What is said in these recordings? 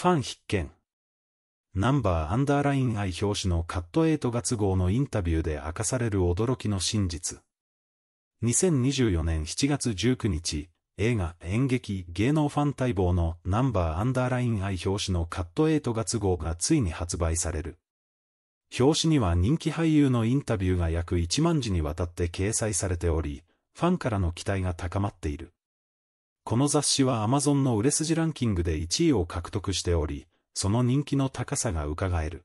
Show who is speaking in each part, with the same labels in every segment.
Speaker 1: ファン必見。ナンバーアンダーライン愛表紙のカット8月号のインタビューで明かされる驚きの真実。2024年7月19日、映画、演劇、芸能ファン待望のナンバーアンダーライン愛表紙のカット8月号がついに発売される。表紙には人気俳優のインタビューが約1万字にわたって掲載されており、ファンからの期待が高まっている。この雑誌は Amazon の売れ筋ランキングで1位を獲得しており、その人気の高さが伺える。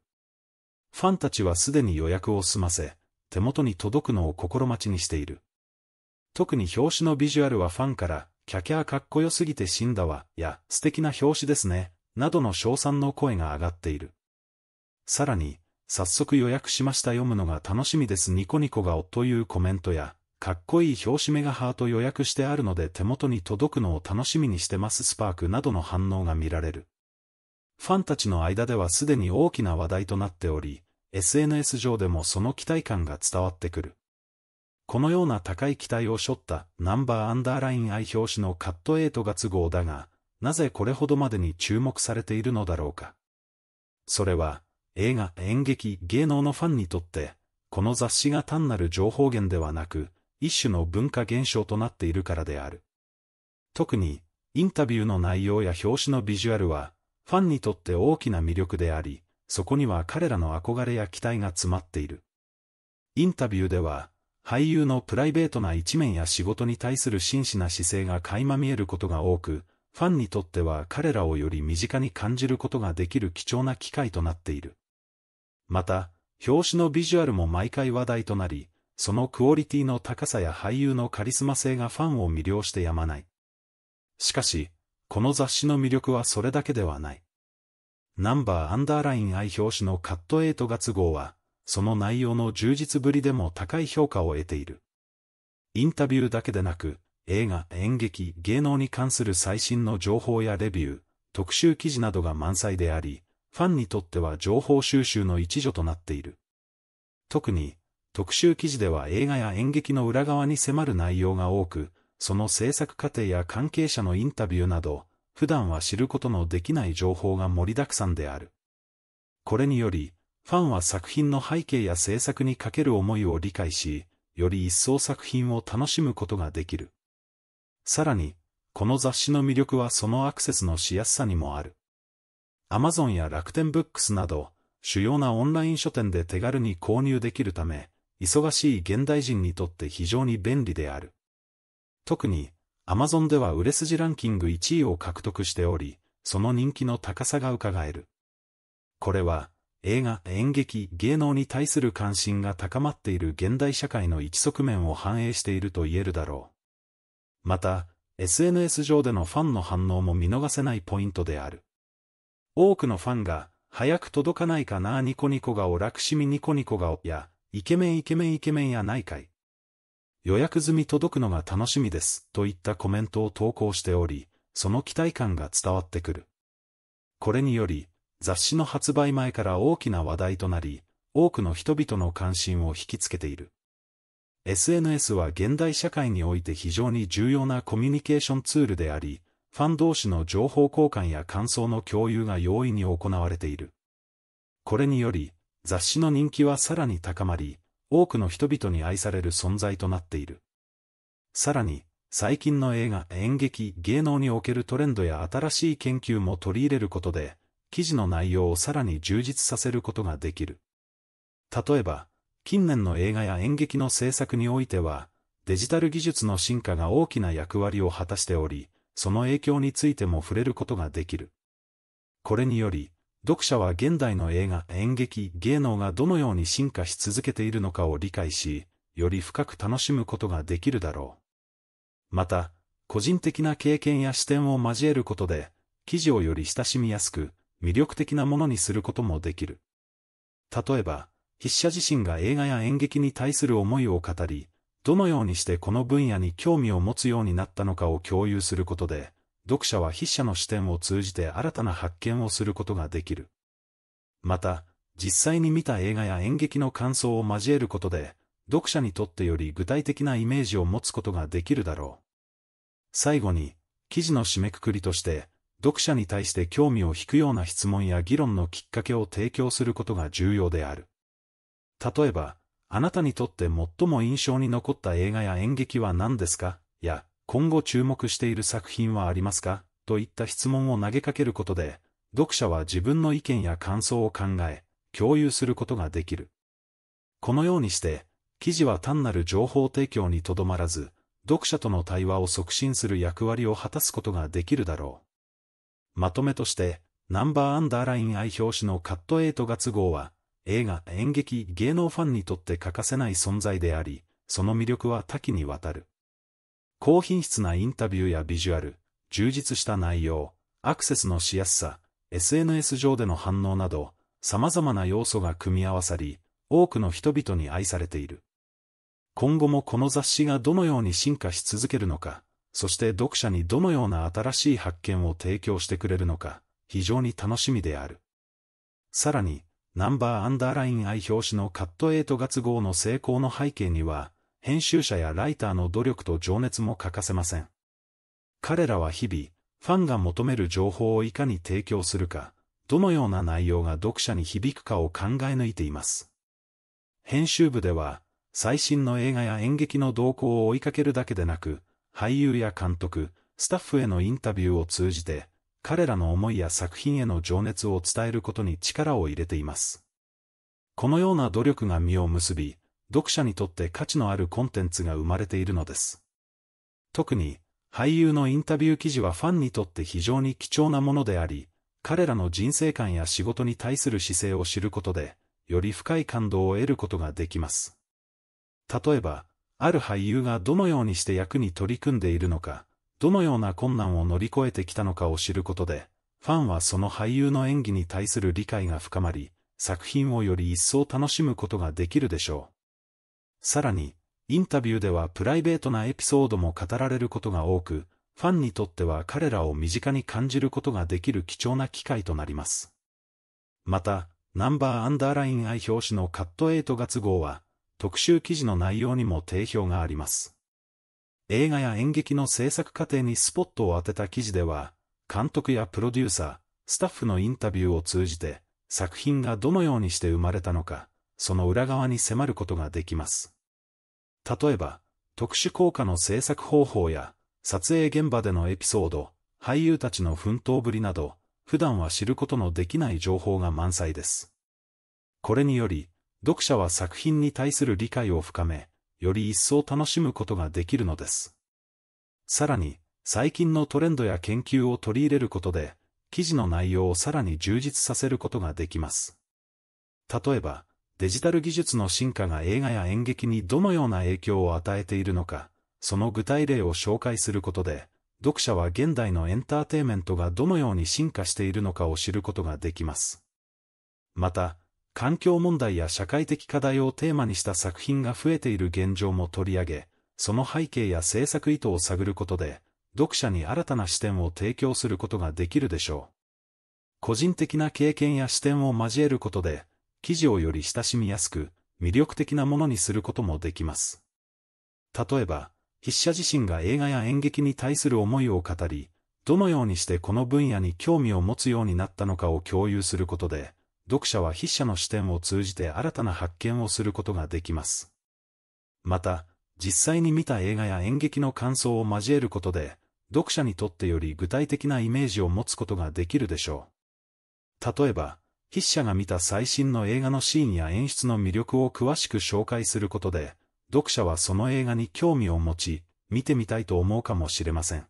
Speaker 1: ファンたちはすでに予約を済ませ、手元に届くのを心待ちにしている。特に表紙のビジュアルはファンから、キャキャーかっこよすぎて死んだわ、や、素敵な表紙ですね、などの称賛の声が上がっている。さらに、早速予約しました読むのが楽しみですニコニコが顔というコメントや、かっこいい表紙メガハート予約してあるので手元に届くのを楽しみにしてますスパークなどの反応が見られる。ファンたちの間ではすでに大きな話題となっており、SNS 上でもその期待感が伝わってくる。このような高い期待を背負ったナンバーアンダーライン愛表紙のカット8月号だが、なぜこれほどまでに注目されているのだろうか。それは、映画、演劇、芸能のファンにとって、この雑誌が単なる情報源ではなく、一種の文化現象となっているからである。特に、インタビューの内容や表紙のビジュアルは、ファンにとって大きな魅力であり、そこには彼らの憧れや期待が詰まっている。インタビューでは、俳優のプライベートな一面や仕事に対する真摯な姿勢が垣間見えることが多く、ファンにとっては彼らをより身近に感じることができる貴重な機会となっている。また、表紙のビジュアルも毎回話題となり、そのクオリティの高さや俳優のカリスマ性がファンを魅了してやまない。しかし、この雑誌の魅力はそれだけではない。ナンバーアンダーライン愛表紙のカット8月号は、その内容の充実ぶりでも高い評価を得ている。インタビューだけでなく、映画、演劇、芸能に関する最新の情報やレビュー、特集記事などが満載であり、ファンにとっては情報収集の一助となっている。特に、特集記事では映画や演劇の裏側に迫る内容が多く、その制作過程や関係者のインタビューなど、普段は知ることのできない情報が盛りだくさんである。これにより、ファンは作品の背景や制作にかける思いを理解し、より一層作品を楽しむことができる。さらに、この雑誌の魅力はそのアクセスのしやすさにもある。Amazon や楽天ブックスなど、主要なオンライン書店で手軽に購入できるため、忙しい現代人にとって非常に便利である。特に、アマゾンでは売れ筋ランキング1位を獲得しており、その人気の高さが伺える。これは、映画、演劇、芸能に対する関心が高まっている現代社会の一側面を反映していると言えるだろう。また、SNS 上でのファンの反応も見逃せないポイントである。多くのファンが、早く届かないかなニコニコ顔楽しみニコニコ顔や、イケメンイケメンイケメンやないかい。予約済み届くのが楽しみです、といったコメントを投稿しており、その期待感が伝わってくる。これにより、雑誌の発売前から大きな話題となり、多くの人々の関心を引きつけている。SNS は現代社会において非常に重要なコミュニケーションツールであり、ファン同士の情報交換や感想の共有が容易に行われている。これにより、雑誌の人気はさらに高まり、多くの人々に愛される存在となっている。さらに、最近の映画、演劇、芸能におけるトレンドや新しい研究も取り入れることで、記事の内容をさらに充実させることができる。例えば、近年の映画や演劇の制作においては、デジタル技術の進化が大きな役割を果たしており、その影響についても触れることができる。これにより、読者は現代の映画、演劇、芸能がどのように進化し続けているのかを理解し、より深く楽しむことができるだろう。また、個人的な経験や視点を交えることで、記事をより親しみやすく、魅力的なものにすることもできる。例えば、筆者自身が映画や演劇に対する思いを語り、どのようにしてこの分野に興味を持つようになったのかを共有することで、読者は筆者の視点を通じて新たな発見をすることができる。また、実際に見た映画や演劇の感想を交えることで、読者にとってより具体的なイメージを持つことができるだろう。最後に、記事の締めくくりとして、読者に対して興味を引くような質問や議論のきっかけを提供することが重要である。例えば、あなたにとって最も印象に残った映画や演劇は何ですかや、今後注目している作品はありますかといった質問を投げかけることで、読者は自分の意見や感想を考え、共有することができる。このようにして、記事は単なる情報提供にとどまらず、読者との対話を促進する役割を果たすことができるだろう。まとめとして、ナンバーアンダーライン愛表紙のカット8月号は、映画、演劇、芸能ファンにとって欠かせない存在であり、その魅力は多岐にわたる。高品質なインタビューやビジュアル、充実した内容、アクセスのしやすさ、SNS 上での反応など、様々な要素が組み合わさり、多くの人々に愛されている。今後もこの雑誌がどのように進化し続けるのか、そして読者にどのような新しい発見を提供してくれるのか、非常に楽しみである。さらに、ナンバーアンダーライン愛表紙のカット8月号の成功の背景には、編集者やライターの努力と情熱も欠かせません。彼らは日々、ファンが求める情報をいかに提供するか、どのような内容が読者に響くかを考え抜いています。編集部では、最新の映画や演劇の動向を追いかけるだけでなく、俳優や監督、スタッフへのインタビューを通じて、彼らの思いや作品への情熱を伝えることに力を入れています。このような努力が実を結び、読者にとって価値のあるコンテンツが生まれているのです。特に、俳優のインタビュー記事はファンにとって非常に貴重なものであり、彼らの人生観や仕事に対する姿勢を知ることで、より深い感動を得ることができます。例えば、ある俳優がどのようにして役に取り組んでいるのか、どのような困難を乗り越えてきたのかを知ることで、ファンはその俳優の演技に対する理解が深まり、作品をより一層楽しむことができるでしょう。さらに、インタビューではプライベートなエピソードも語られることが多く、ファンにとっては彼らを身近に感じることができる貴重な機会となります。また、ナンバーアンダーライン愛表紙のカット8月号は、特集記事の内容にも定評があります。映画や演劇の制作過程にスポットを当てた記事では、監督やプロデューサー、スタッフのインタビューを通じて、作品がどのようにして生まれたのか、その裏側に迫ることができます。例えば、特殊効果の制作方法や、撮影現場でのエピソード、俳優たちの奮闘ぶりなど、普段は知ることのできない情報が満載です。これにより、読者は作品に対する理解を深め、より一層楽しむことができるのです。さらに、最近のトレンドや研究を取り入れることで、記事の内容をさらに充実させることができます。例えば、デジタル技術の進化が映画や演劇にどのような影響を与えているのか、その具体例を紹介することで、読者は現代のエンターテイメントがどのように進化しているのかを知ることができます。また、環境問題や社会的課題をテーマにした作品が増えている現状も取り上げ、その背景や制作意図を探ることで、読者に新たな視点を提供することができるでしょう。個人的な経験や視点を交えることで、生地をより親しみやすく、魅力的なものにすることもできます。例えば、筆者自身が映画や演劇に対する思いを語り、どのようにしてこの分野に興味を持つようになったのかを共有することで、読者は筆者の視点を通じて新たな発見をすることができます。また、実際に見た映画や演劇の感想を交えることで、読者にとってより具体的なイメージを持つことができるでしょう。例えば、筆者が見た最新の映画のシーンや演出の魅力を詳しく紹介することで、読者はその映画に興味を持ち、見てみたいと思うかもしれません。